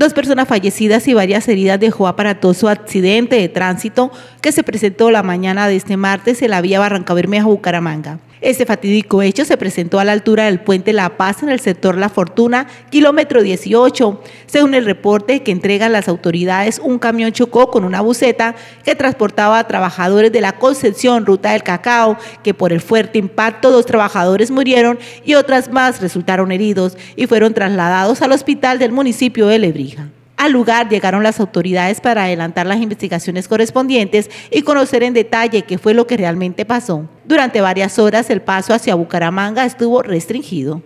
Dos personas fallecidas y varias heridas dejó aparatoso accidente de tránsito que se presentó la mañana de este martes en la vía bermeja bucaramanga este fatídico hecho se presentó a la altura del puente La Paz en el sector La Fortuna, kilómetro 18. Según el reporte que entregan las autoridades, un camión chocó con una buceta que transportaba a trabajadores de la Concepción, ruta del Cacao, que por el fuerte impacto dos trabajadores murieron y otras más resultaron heridos y fueron trasladados al hospital del municipio de Lebrija. Al lugar llegaron las autoridades para adelantar las investigaciones correspondientes y conocer en detalle qué fue lo que realmente pasó. Durante varias horas el paso hacia Bucaramanga estuvo restringido.